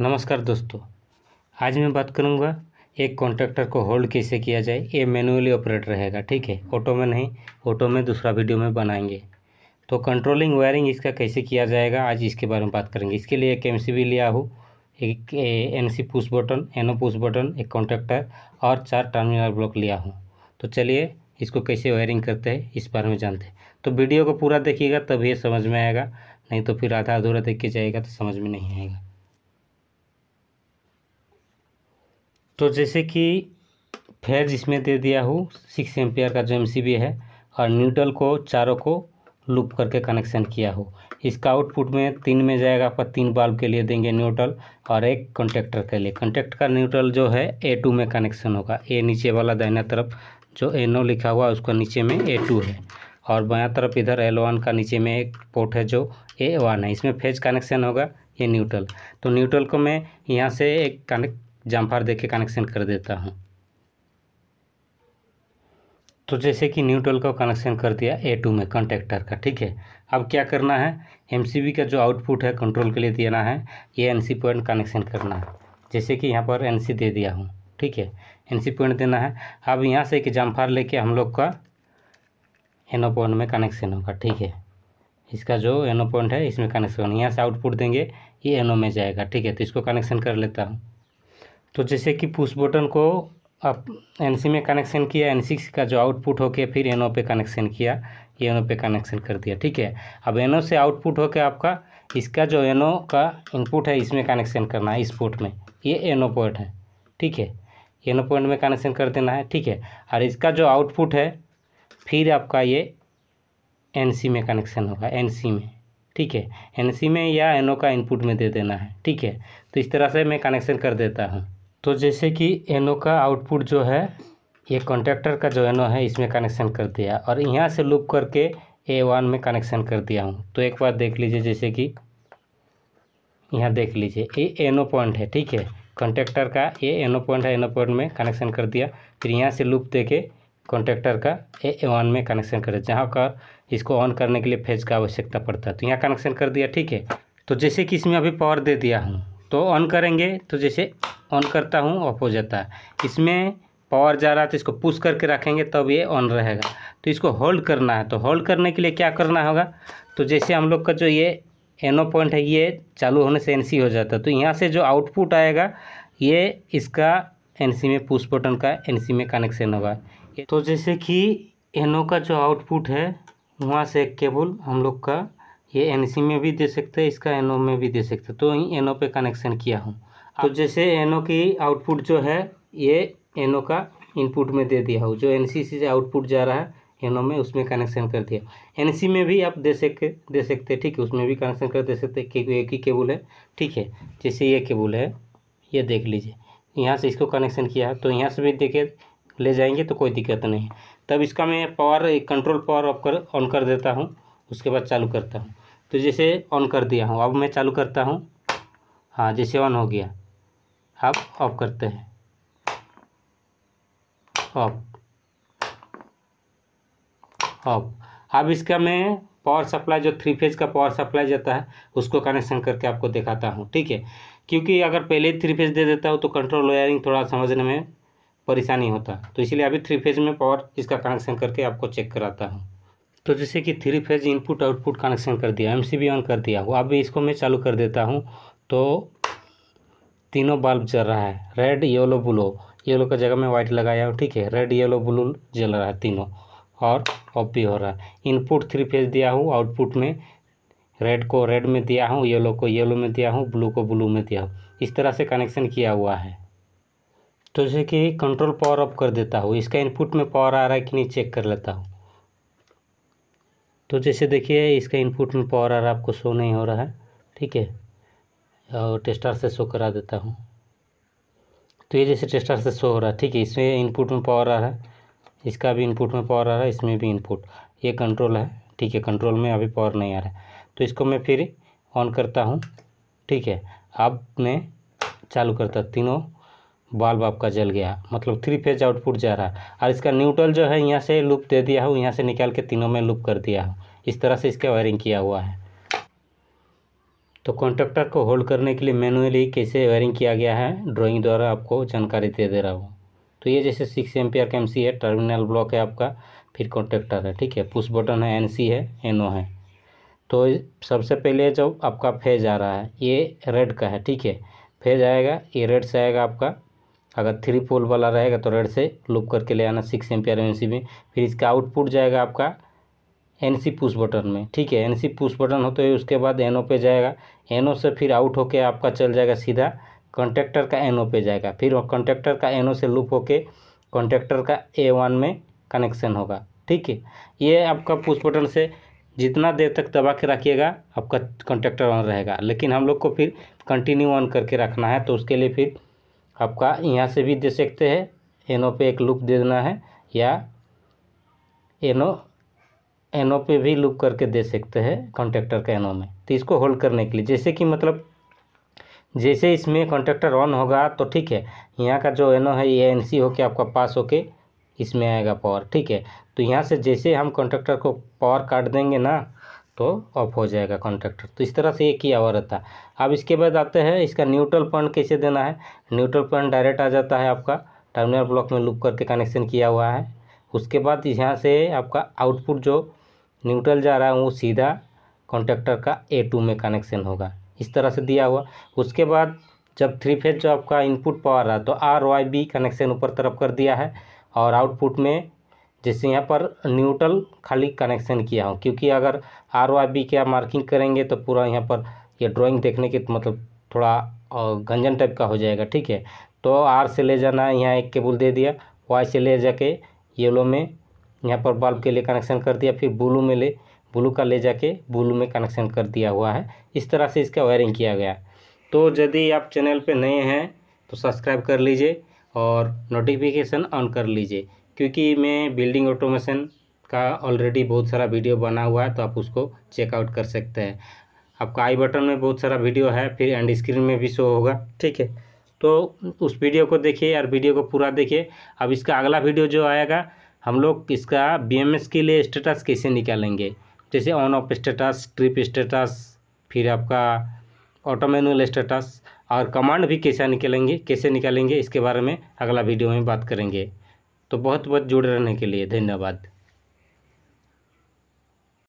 नमस्कार दोस्तों आज मैं बात करूंगा एक कॉन्ट्रैक्टर को होल्ड कैसे किया जाए ये मैनुअली ऑपरेट रहेगा ठीक है ऑटो में नहीं ऑटो में दूसरा वीडियो में बनाएंगे तो कंट्रोलिंग वायरिंग इसका कैसे किया जाएगा आज इसके बारे में बात करेंगे इसके लिए एक एम लिया हूँ एक N C push button N push button एक कॉन्ट्रैक्टर और चार टर्मिनल ब्लॉक लिया हूँ तो चलिए इसको कैसे वायरिंग करते हैं इस बारे में जानते हैं तो वीडियो को पूरा देखिएगा तब ये समझ में आएगा नहीं तो फिर आधा अधूरा देख के जाएगा तो समझ में नहीं आएगा तो जैसे कि फेज इसमें दे दिया हूँ सिक्स एम्पियर का जो एम है और न्यूट्रल को चारों को लूप करके कनेक्शन किया हो इसका आउटपुट में तीन में जाएगा आपका तीन बल्ब के लिए देंगे न्यूट्रल और एक कॉन्टेक्टर के लिए कॉन्टेक्ट का न्यूट्रल जो है ए टू में कनेक्शन होगा ए नीचे वाला दाहिना तरफ जो ए नो लिखा हुआ उसका नीचे में ए टू है और बायां तरफ इधर एल वन का नीचे में एक पोर्ट है जो ए वन है इसमें फेज कनेक्शन होगा ये न्यूट्रल तो न्यूट्रल को मैं यहाँ से एक कनेक्ट जम्फार दे के कनेक्शन कर देता हूँ तो जैसे कि न्यूट्रल का कनेक्शन कर दिया ए टू में कंटेक्टर का ठीक है अब क्या करना है बी का जो आउटपुट है कंट्रोल के लिए देना है ये सी पॉइंट कनेक्शन करना है जैसे कि यहाँ पर सी दे दिया हूँ ठीक है सी पॉइंट देना है अब यहाँ से एक जम्फार लेके हम लोग का एनो पॉइंट में कनेक्शन होगा ठीक है इसका जो एनो पॉइंट है इसमें कनेक्शन यहाँ से आउटपुट देंगे ये एनो में जाएगा ठीक है तो इसको कनेक्शन कर लेता हूँ तो जैसे कि पुश बटन को आप एन में कनेक्शन किया एन का जो आउटपुट होके फिर एनओ पे कनेक्शन किया ये एन पे कनेक्शन कर दिया ठीक है अब एनओ से आउटपुट होके आपका इसका जो एनओ का इनपुट है इसमें कनेक्शन करना है इस पोर्ट में ये एनओ पॉइंट है ठीक है एनओ पॉइंट में कनेक्शन कर देना है ठीक है और इसका जो आउटपुट है फिर आपका ये एन में कनेक्शन होगा एन में ठीक है एन में या एनओ का इनपुट में दे देना है ठीक है तो इस तरह से मैं कनेक्शन कर देता हूँ तो जैसे कि एनो का आउटपुट जो है ये कॉन्ट्रैक्टर का जो एनो है इसमें कनेक्शन कर दिया और यहाँ से लूप करके ए वन में कनेक्शन कर दिया हूँ तो एक बार देख लीजिए जैसे कि यहाँ देख लीजिए ये एनो पॉइंट है ठीक है कॉन्ट्रैक्टर का ये एनो पॉइंट है एनो पॉइंट में कनेक्शन कर दिया फिर यहाँ से लूप दे के कॉन्ट्रैक्टर का ए वन में कनेक्शन कर दिया जहाँ कर इसको ऑन करने के लिए फेज का आवश्यकता पड़ता है तो यहाँ कनेक्शन कर दिया ठीक है तो जैसे कि इसमें अभी पावर दे दिया हूँ तो ऑन करेंगे तो जैसे ऑन करता हूँ ऑफ हो जाता है इसमें पावर जा रहा है तो इसको पुश करके रखेंगे तब ये ऑन रहेगा तो इसको होल्ड करना है तो होल्ड करने के लिए क्या करना होगा तो जैसे हम लोग का जो ये एनो पॉइंट है ये चालू होने से एनसी हो जाता है तो यहाँ से जो आउटपुट आएगा ये इसका एनसी में पुश बटन का एनसी में कनेक्शन होगा तो जैसे कि एनो का जो आउटपुट है वहाँ से एक केबल हम लोग का ये एन में भी दे सकते हैं इसका एन में भी दे सकते हैं तो एन ओ पे कनेक्शन किया हूँ तो हाँ। जैसे एनओ की आउटपुट जो है ये एन का इनपुट में दे दिया हूँ जो एन से आउटपुट जा रहा है एन में उसमें कनेक्शन कर दिया एन में भी आप दे सकते दे सकते ठीक है उसमें भी कनेक्शन कर दे सकते क्योंकि एक ही केबुल है ठीक है जैसे ये केबुल है ये देख लीजिए यहाँ से इसको कनेक्शन किया तो यहाँ से भी देखे ले जाएंगे तो कोई दिक्कत नहीं तब इसका मैं पावर कंट्रोल पावर ऑफ कर ऑन कर देता हूँ उसके बाद चालू करता हूँ तो जैसे ऑन कर दिया हूँ अब मैं चालू करता हूँ हाँ जैसे ऑन हो गया अब ऑफ करते हैं ऑफ ऑफ अब इसका मैं पावर सप्लाई जो थ्री फेज का पावर सप्लाई जाता है उसको कनेक्शन करके आपको दिखाता हूँ ठीक है क्योंकि अगर पहले ही थ्री फेज दे देता हूँ तो कंट्रोल वायरिंग थोड़ा समझने में परेशानी होता तो इसलिए अभी थ्री फेज में पावर इसका कनेक्शन करके आपको चेक कराता हूँ तो जैसे कि three phase input output connection कर दिया एमसीबी ऑन कर दिया अब इसको मैं चालू कर देता हूँ तो तीनों बल्ब जल रहा है रेड येलो ब्लू येलो का जगह मैं वाइट लगाया हूँ ठीक है रेड येलो ब्लू जल रहा है तीनों और ऑफ भी हो रहा है इनपुट थ्री फेज दिया हूँ आउटपुट में रेड को रेड में दिया हूँ येलो को येलो में दिया हूँ ब्लू को ब्लू में दिया हूँ इस तरह से कनेक्शन किया हुआ है तो जैसे कि कंट्रोल पावर ऑफ कर देता हूँ इसका इनपुट में पावर आ रहा है कि नहीं चेक कर लेता हूँ तो जैसे देखिए इसका इनपुट में पावर आ रहा आपको शो नहीं हो रहा है ठीक है और टेस्टर से शो करा देता हूँ तो ये जैसे टेस्टर से शो हो रहा है ठीक है इसमें इनपुट में पावर आ रहा है इसका भी इनपुट में पावर आ रहा है इसमें भी इनपुट ये कंट्रोल है ठीक है कंट्रोल में अभी पावर नहीं आ रहा है तो इसको मैं फिर ऑन करता हूँ ठीक है अब मैं चालू करता तीनों बल्ब आपका जल गया मतलब थ्री फेज आउटपुट जा रहा है और इसका न्यूट्रल जो है यहाँ से लूप दे दिया हूँ यहाँ से निकाल के तीनों में लूप कर दिया हूँ इस तरह से इसका वायरिंग किया हुआ है तो कॉन्ट्रैक्टर को होल्ड करने के लिए मैनुअली कैसे वायरिंग किया गया है ड्राइंग द्वारा आपको जानकारी दे दे रहा हूँ तो ये जैसे सिक्स एम का एम है टर्मिनल ब्लॉक है आपका फिर कॉन्ट्रैक्टर है ठीक है पुश बटन है एन है एन है तो सबसे पहले जब आपका फेज आ रहा है ये रेड का है ठीक है फेज आएगा ये रेड से आएगा आपका अगर थ्री पोल वाला रहेगा तो रेड से लूप करके ले आना सिक्स एम्पियर एनसी में फिर इसका आउटपुट जाएगा आपका एन सी पुश बटन में ठीक है सी पुश बटन होते हुए उसके बाद एनओ पे जाएगा एनओ से फिर आउट होके आपका चल जाएगा सीधा कंटेक्टर का एनओ पे जाएगा फिर कंटेक्टर का एनओ से लूप होके कंटेक्टर का ए वन में कनेक्शन होगा ठीक है ये आपका पुश बटन से जितना देर तक दबा के रखिएगा आपका कंटेक्टर ऑन रहेगा लेकिन हम लोग को फिर कंटिन्यू ऑन करके रखना है तो उसके लिए फिर आपका यहाँ से भी दे सकते हैं एनओ पे एक लूप दे देना है या एनओ एनओ पे भी लूप करके दे सकते हैं कॉन्ट्रेक्टर का एनओ में तो इसको होल्ड करने के लिए जैसे कि मतलब जैसे इसमें कॉन्ट्रेक्टर ऑन होगा तो ठीक है यहाँ का जो एनओ है ये एन सी होके आपका पास होके इसमें आएगा पावर ठीक है तो यहाँ से जैसे हम कॉन्ट्रेक्टर को पावर काट देंगे ना तो ऑफ हो जाएगा कॉन्ट्रैक्टर तो इस तरह से ये किया हुआ रहता है अब इसके बाद आते हैं इसका न्यूट्रल पॉइंट कैसे देना है न्यूट्रल पॉइंट डायरेक्ट आ जाता है आपका टर्मिनल ब्लॉक में लूप करके कनेक्शन किया हुआ है उसके बाद यहाँ से आपका आउटपुट जो न्यूट्रल जा रहा है वो सीधा कॉन्ट्रैक्टर का ए टू में कनेक्शन होगा इस तरह से दिया हुआ उसके बाद जब थ्री फेज जो आपका इनपुट पावर रहा तो आर वाई बी कनेक्शन ऊपर तरफ कर दिया है और आउटपुट में जैसे यहाँ पर न्यूट्रल खाली कनेक्शन किया हूँ क्योंकि अगर आर वाई बी की मार्किंग करेंगे तो पूरा यहाँ पर ये यह ड्राइंग देखने के मतलब थोड़ा गंजन टाइप का हो जाएगा ठीक है तो आर से ले जाना यहाँ एक केबल दे दिया वाई से ले जाके येलो में यहाँ पर बल्ब के लिए कनेक्शन कर दिया फिर ब्लू में ले ब्लू का ले जाके ब्लू में कनेक्शन कर दिया हुआ है इस तरह से इसका वायरिंग किया गया तो यदि आप चैनल पर नए हैं तो सब्सक्राइब कर लीजिए और नोटिफिकेशन ऑन कर लीजिए क्योंकि मैं बिल्डिंग ऑटोमेशन का ऑलरेडी बहुत सारा वीडियो बना हुआ है तो आप उसको चेकआउट कर सकते हैं आपका आई बटन में बहुत सारा वीडियो है फिर एंड स्क्रीन में भी शो होगा ठीक है तो उस वीडियो को देखिए और वीडियो को पूरा देखिए अब इसका अगला वीडियो जो आएगा हम लोग इसका बी के लिए स्टेटस कैसे निकालेंगे जैसे on off status trip status फिर आपका ऑटो मैनुअल स्टेटस और कमांड भी कैसा निकलेंगे कैसे निकालेंगे इसके बारे में अगला वीडियो में बात करेंगे तो बहुत बहुत जुड़े रहने के लिए धन्यवाद